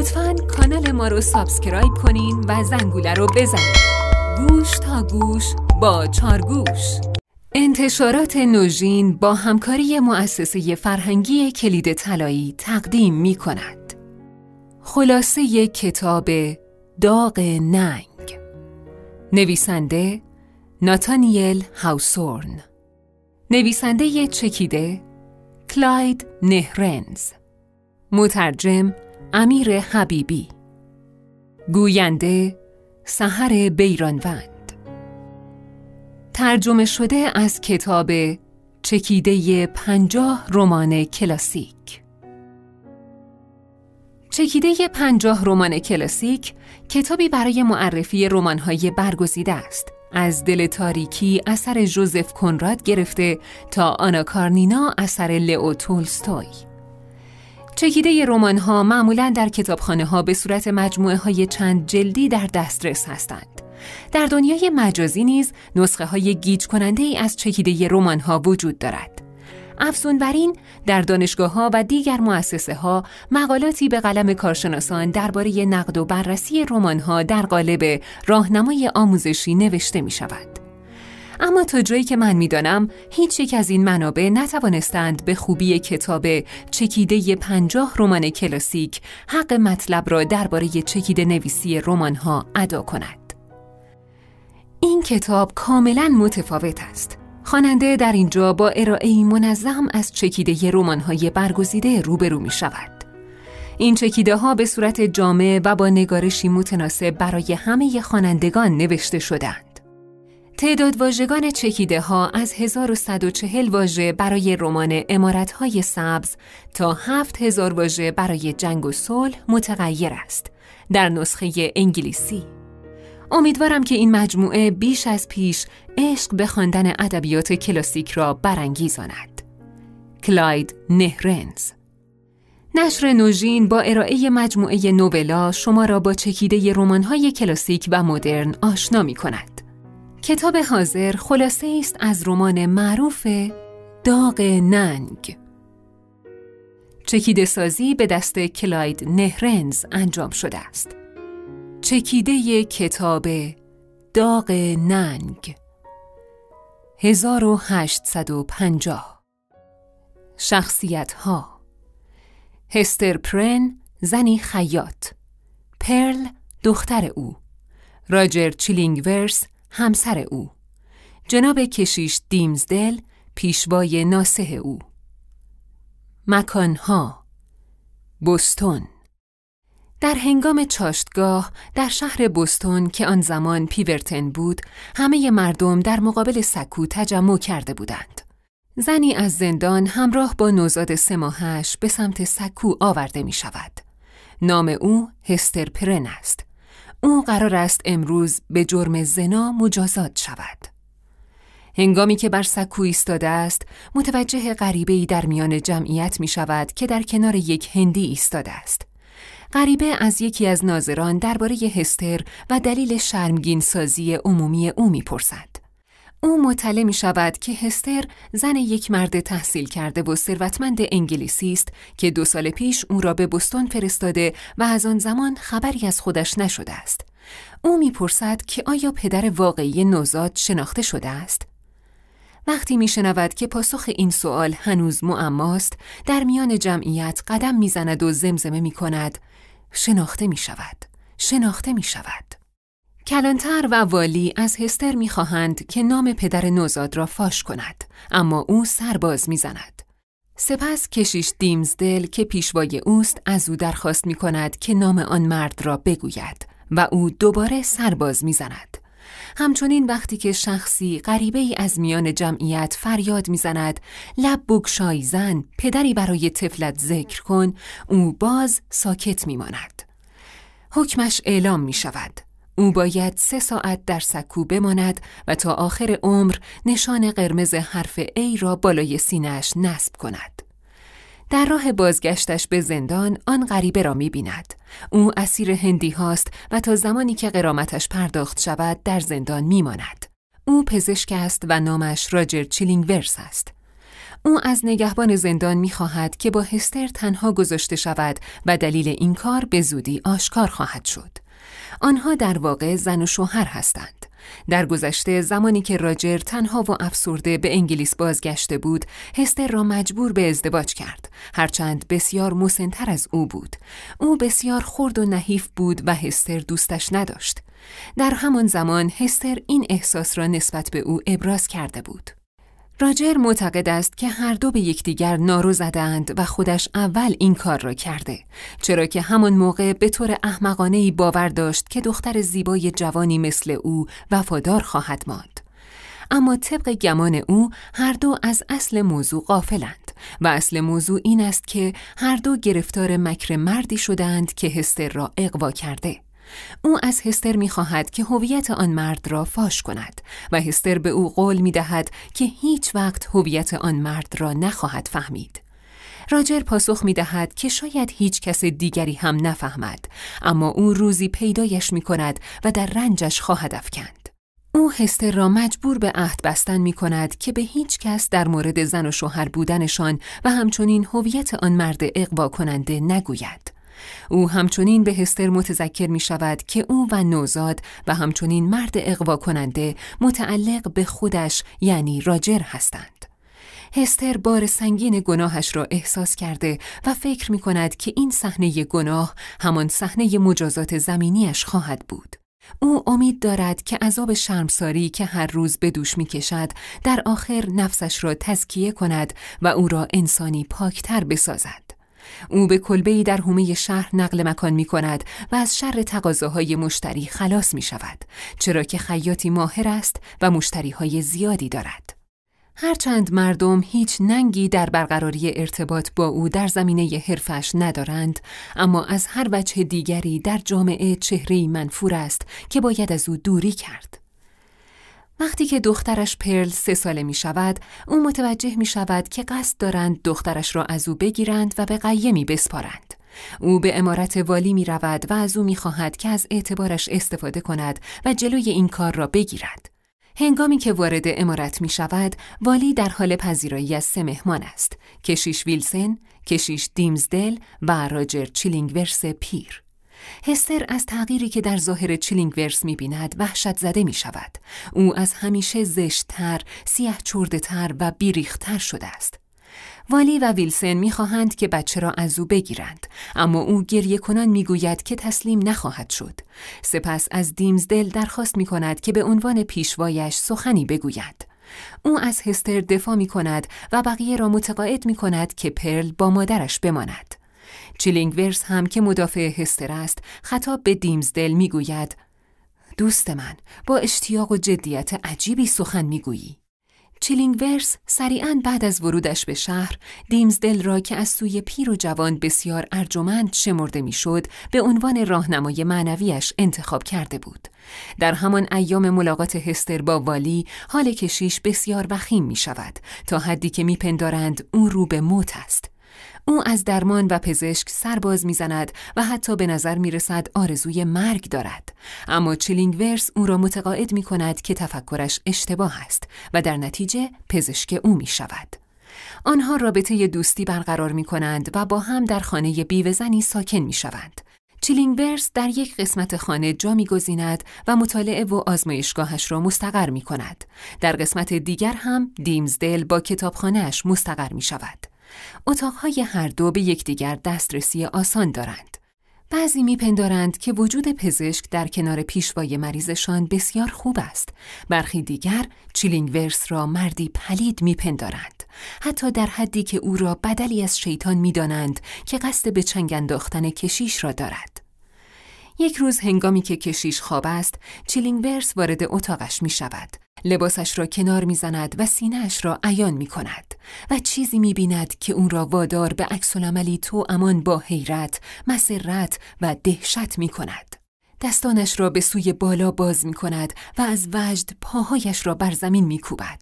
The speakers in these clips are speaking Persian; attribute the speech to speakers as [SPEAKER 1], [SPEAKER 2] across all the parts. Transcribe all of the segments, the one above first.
[SPEAKER 1] لطفا کانال ما رو سابسکرایب کنین و زنگوله رو بزنید گوش تا گوش با چارگوش انتشارات نوژین با همکاری مؤسسه فرهنگی کلید طلایی تقدیم می کند. خلاصه کتاب داغ ننگ نویسنده ناتانیل هاوسورن نویسنده چکیده کلاید نهرنز مترجم امیر حبیبی گوینده سحر بیرانوند ترجمه شده از کتاب چکیده پنجاه رمان کلاسیک چکیده پنجاه رمان کلاسیک کتابی برای معرفی رمان‌های برگزیده است از دل تاریکی اثر جوزف کنراد گرفته تا آنا کارنینا اثر لئو تولستوی چکیده رمان ها معمولا در کتابخانه ها به صورت مجموعه های چند جلدی در دسترس هستند. در دنیای مجازی نیز نسخه های گیج کننده ای از چکیده رمان ها وجود دارد. افزون بر این در دانشگاه ها و دیگر مؤسسه ها مقالاتی به قلم کارشناسان درباره نقد و بررسی رمان ها در قالب راهنمای آموزشی نوشته می شود. اما تا جایی که من میدانم هیچ یک از این منابع نتوانستند به خوبی کتاب چکیده پنجاه رمان کلاسیک حق مطلب را درباره چکیده نویسی رمان ها ادا کند. این کتاب کاملا متفاوت است. خواننده در اینجا با ارائه منظم از چکیده رمان های برگزیده روبرو می شود. این چکیده ها به صورت جامع و با نگارشی متناسب برای همه خوانندگان نوشته شدند. تعداد واژگان چکیده ها از 1140 واژه برای رمان های سبز تا 7000 واژه برای جنگ و صلح متغیر است در نسخه انگلیسی امیدوارم که این مجموعه بیش از پیش عشق به خواندن ادبیات کلاسیک را برانگیزاند. کلاید نهرنز نشر نوژین با ارائه مجموعه نوبلا شما را با چکیده های کلاسیک و مدرن آشنا می کند. کتاب حاضر خلاصه است از رمان معروف داغ ننگ چکیده سازی به دست کلاید نهرنز انجام شده است چکیده کتاب داغ ننگ 1850 شخصیت ها هستر پرن زنی خیاط پرل دختر او راجر چیلینگورس همسر او جناب کشیش دیمزدل پیشوای ناسه او مکانها بستون در هنگام چاشتگاه در شهر بستون که آن زمان پیورتن بود همه مردم در مقابل سکو تجمع کرده بودند زنی از زندان همراه با نوزاد سماهش به سمت سکو آورده می شود نام او هستر پرن است او قرار است امروز به جرم زنا مجازات شود. هنگامی که بر سکو ایستاده است، متوجه غریبه ای در میان جمعیت می شود که در کنار یک هندی ایستاده است. غریبه از یکی از ناظران درباره هستر و دلیل شرمگین سازی عمومی او میپرسد. او مطلع می شود که هستر زن یک مرد تحصیل کرده و ثروتمند انگلیسی است که دو سال پیش او را به بستون فرستاده و از آن زمان خبری از خودش نشده است. او میپرسد که آیا پدر واقعی نوزاد شناخته شده است؟ وقتی میشنود که پاسخ این سوال هنوز معماست در میان جمعیت قدم میزند و زمزمه می کند شناخته می شود شناخته می شود کلانتر و والی از هستر میخواهند که نام پدر نوزاد را فاش کند اما او سرباز میزند سپس کشیش دیمزدل که پیشوای اوست از او درخواست می کند که نام آن مرد را بگوید و او دوباره سرباز میزند. همچنین وقتی که شخصی غریبه ای از میان جمعیت فریاد میزند لب بگشای زن پدری برای طفلت ذکر کن او باز ساکت میماند حکمش اعلام می شود او باید سه ساعت در سکو بماند و تا آخر عمر نشان قرمز حرف A را بالای سینهش نصب کند. در راه بازگشتش به زندان آن غریبه را می بیند. او اسیر هندی هاست و تا زمانی که قرامتش پرداخت شود در زندان می ماند. او پزشک است و نامش راجر ورس است. او از نگهبان زندان می خواهد که با هستر تنها گذاشته شود و دلیل این کار به زودی آشکار خواهد شد. آنها در واقع زن و شوهر هستند. در گذشته زمانی که راجر تنها و افسرده به انگلیس بازگشته بود، هستر را مجبور به ازدواج کرد. هرچند بسیار مسنتر از او بود. او بسیار خرد و نحیف بود و هستر دوستش نداشت. در همان زمان هستر این احساس را نسبت به او ابراز کرده بود. راجر معتقد است که هر دو به یکدیگر نارو زدند و خودش اول این کار را کرده چرا که همان موقع به طور احمقانه ای باور داشت که دختر زیبای جوانی مثل او وفادار خواهد ماند اما طبق گمان او هر دو از اصل موضوع غافلند و اصل موضوع این است که هر دو گرفتار مکر مردی شدند که هستر را اقوا کرده او از هستر می خواهد که هویت آن مرد را فاش کند و هستر به او قول می دهد که هیچ وقت هویت آن مرد را نخواهد فهمید. راجر پاسخ می دهد که شاید هیچ کس دیگری هم نفهمد اما او روزی پیدایش می کند و در رنجش خواهد افکند. او هستر را مجبور به عهد بستن می کند که به هیچ کس در مورد زن و شوهر بودنشان و همچنین هویت آن مرد اقوا کننده نگوید. او همچنین به هستر متذکر می شود که او و نوزاد و همچنین مرد اقوا کننده متعلق به خودش یعنی راجر هستند. هستر بار سنگین گناهش را احساس کرده و فکر می کند که این صحنه گناه همان صحنه مجازات زمینیش خواهد بود. او امید دارد که عذاب شرمساری که هر روز به دوش می کشد در آخر نفسش را تزکیه کند و او را انسانی پاکتر بسازد. او به کلبهای در حومه شهر نقل مکان می کند و از شر تقاضاهای مشتری خلاص می شود چرا که خیاطی ماهر است و مشتری های زیادی دارد. هرچند مردم هیچ ننگی در برقراری ارتباط با او در زمینه حرفش ندارند اما از هر وجه دیگری در جامعه چهره منفور است که باید از او دوری کرد. وقتی که دخترش پرل سه ساله می شود، او متوجه می شود که قصد دارند دخترش را از او بگیرند و به قیمی بسپارند. او به امارت والی می رود و از او می خواهد که از اعتبارش استفاده کند و جلوی این کار را بگیرد. هنگامی که وارد امارت می شود، والی در حال پذیرایی از سه مهمان است، کشیش ویلسن، کشیش دیمزدل و راجر چیلینگورس پیر. هستر از تغییری که در ظاهر می بیند وحشت زده می شود. او از همیشه زشتتر، سیه تر و بیریختر شده است. والی و ویلسن خواهند که بچه را از او بگیرند اما او گریه کنان گوید که تسلیم نخواهد شد سپس از دیمزدل درخواست می کند که به عنوان پیشوایش سخنی بگوید او از هستر دفاع می کند و بقیه را متقاعد می کند که پرل با مادرش بماند چیلینگورس هم که مدافع هستر است خطاب به دیمزدل میگوید دوست من با اشتیاق و جدیت عجیبی سخن میگویی چیلینگورس سریعا بعد از ورودش به شهر دیمزدل را که از سوی پیر و جوان بسیار ارجمند شمرده میشد به عنوان راهنمای معنویش انتخاب کرده بود در همان ایام ملاقات هستر با والی حال کشیش بسیار وخیم می شود تا حدی که میپندارند او رو به موت است او از درمان و پزشک سرباز میزند و حتی به نظر می رسد آرزوی مرگ دارد اما ورس او را متقاعد می کند که تفکرش اشتباه است و در نتیجه پزشک او می شود آنها رابطه دوستی برقرار می کنند و با هم در خانه بیوزنی ساکن می شوند ورس در یک قسمت خانه جا میگزیند و مطالعه و آزمایشگاهش را مستقر می کند. در قسمت دیگر هم دیمزدل با کتابخانهاش مستقر می شود. اتاقهای هر دو به یکدیگر دسترسی آسان دارند. بعضی میپندارند که وجود پزشک در کنار پیشوای مریضشان بسیار خوب است. برخی دیگر ورس را مردی پلید میپندارند. حتی در حدی که او را بدلی از شیطان میدانند که قصد به چنگ انداختن کشیش را دارد. یک روز هنگامی که کشیش خواب است، چیلینگورس وارد اتاقش می شود. لباسش را کنار می زند و سینهش را عیان می کند و چیزی می بیند که اون را وادار به عکس تو امان با حیرت، مسرت و دهشت می کند. دستانش را به سوی بالا باز می کند و از وجد پاهایش را بر زمین می کوبد.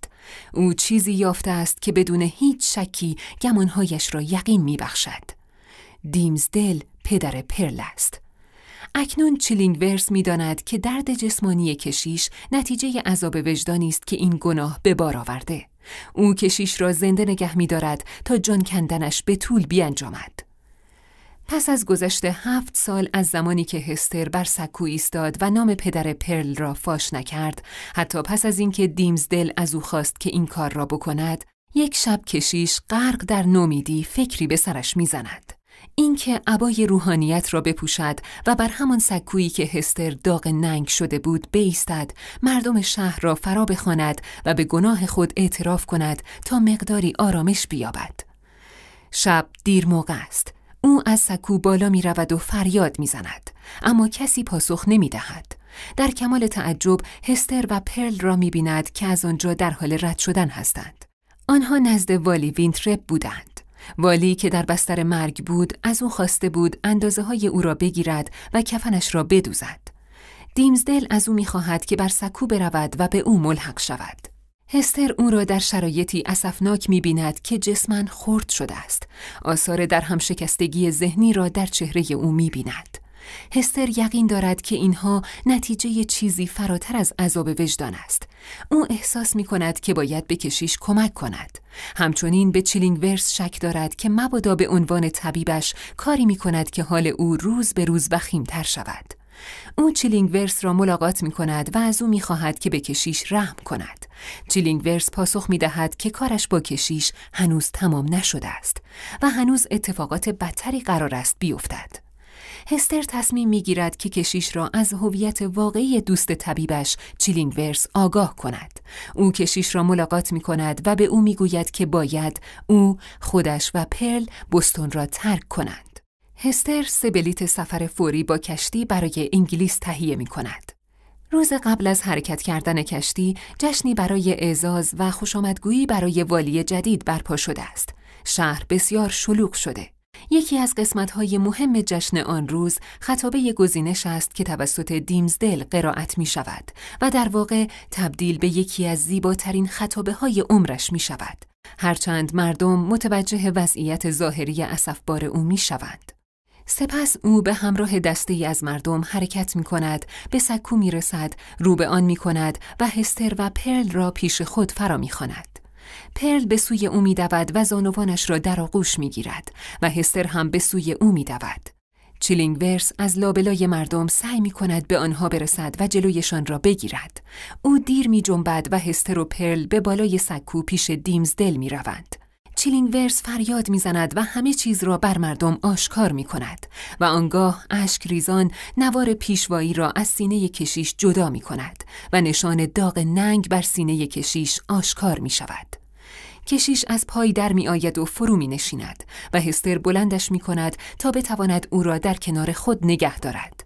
[SPEAKER 1] او چیزی یافته است که بدون هیچ شکی گمانهایش را یقین می بخشد. دل پدر پرل است. اکنون می میداند که درد جسمانی کشیش نتیجه عذاب وجدانی است که این گناه به بار آورده او کشیش را زنده نگه میدارد تا جان کندنش به طول بیانجامد پس از گذشت هفت سال از زمانی که هستر بر سکو ایستاد و نام پدر پرل را فاش نکرد حتی پس از اینکه دیمزدل از او خواست که این کار را بکند یک شب کشیش غرق در نومیدی فکری به سرش میزند اینکه عبای روحانیت را بپوشد و بر همان سکویی که هستر داغ ننگ شده بود بیستد مردم شهر را فرا بخواند و به گناه خود اعتراف کند تا مقداری آرامش بیابد شب دیر موقع است او از سکو بالا می رود و فریاد می زند. اما کسی پاسخ نمی دهد. در کمال تعجب هستر و پرل را می بیند که از آنجا در حال رد شدن هستند. آنها نزد والی وینترپ بودند. والی که در بستر مرگ بود از او خواسته بود اندازه های او را بگیرد و کفنش را بدوزد. دیمزدل از او میخواهد که بر سکو برود و به او ملحق شود. هستر او را در شرایطی اسفناک بیند که جسمن خرد شده است. آثار در هم شکستگی ذهنی را در چهره او بیند هستر یقین دارد که اینها نتیجه چیزی فراتر از عذاب وجدان است. او احساس می کند که باید به کشیش کمک کند. همچنین به چیلینگ ورس شک دارد که مبادا به عنوان طبیبش کاری می کند که حال او روز به روز تر شود. او چیلینگ ورس را ملاقات می کند و از او می خواهد که به کشیش رحم کند. چیلینگ ورس پاسخ می دهد که کارش با کشیش هنوز تمام نشده است و هنوز اتفاقات بدتری قرار است بیفتد. هستر تصمیم میگیرد که کشیش را از هویت واقعی دوست طبیبش چیلینگورس آگاه کند. او کشیش را ملاقات می کند و به او میگوید که باید او خودش و پرل بستون را ترک کنند. هستر سه سفر فوری با کشتی برای انگلیس تهیه می کند. روز قبل از حرکت کردن کشتی جشنی برای اعزاز و خوشامدگویی برای والی جدید برپا شده است. شهر بسیار شلوغ شده. یکی از قسمت‌های مهم جشن آن روز خطابه گزینش است که توسط دیمزدل قرائت می شود و در واقع تبدیل به یکی از زیباترین خطابه های عمرش می شود. هرچند مردم متوجه وضعیت ظاهری اصفبار او می سپس او به همراه دسته از مردم حرکت می کند، به سکو می رسد، رو به آن می کند و هستر و پرل را پیش خود فرا می خاند. پرل به سوی او می دود و زانوانش را در آغوش می گیرد و هستر هم به سوی او می دود. ورس از لابلای مردم سعی می کند به آنها برسد و جلویشان را بگیرد. او دیر می جنبد و هستر و پرل به بالای سکو پیش دل می روند. ورس فریاد میزند و همه چیز را بر مردم آشکار می کند و آنگاه اشک ریزان نوار پیشوایی را از سینه کشیش جدا می کند و نشان داغ ننگ بر سینه کشیش آشکار می شود. کشیش از پای در می آید و فرو می نشیند و هستر بلندش می کند تا بتواند او را در کنار خود نگه دارد.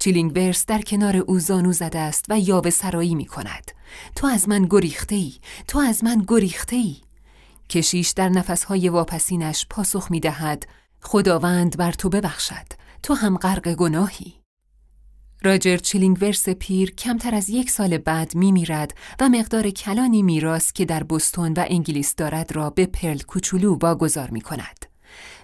[SPEAKER 1] چیلینگ برس در کنار او زانو زده است و به سرایی می کند. تو از من گریخته ای. تو از من گریخته ای. کشیش در نفسهای واپسینش پاسخ می دهد. خداوند بر تو ببخشد. تو هم غرق گناهی. راجر چلینگورس پیر کمتر از یک سال بعد می میرد و مقدار کلانی میراث که در بوستون و انگلیس دارد را به پرل کوچولو واگذار می کند.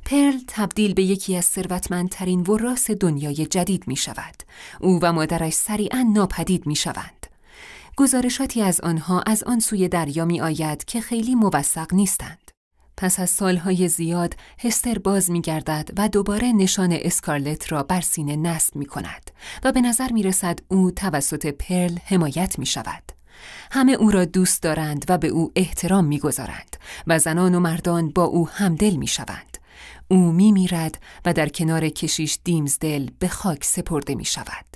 [SPEAKER 1] پرل تبدیل به یکی از ثروتمندترین وراس دنیای جدید می شود. او و مادرش سریعا ناپدید می شوند. گزارشاتی از آنها از آن سوی دریا می آید که خیلی موثق نیستند. پس از سالهای زیاد هستر باز می گردد و دوباره نشان اسکارلت را بر سینه نصب می کند و به نظر می رسد او توسط پرل حمایت می شود. همه او را دوست دارند و به او احترام می گذارند و زنان و مردان با او همدل می شوند. او می میرد و در کنار کشیش دیمزدل به خاک سپرده می شود.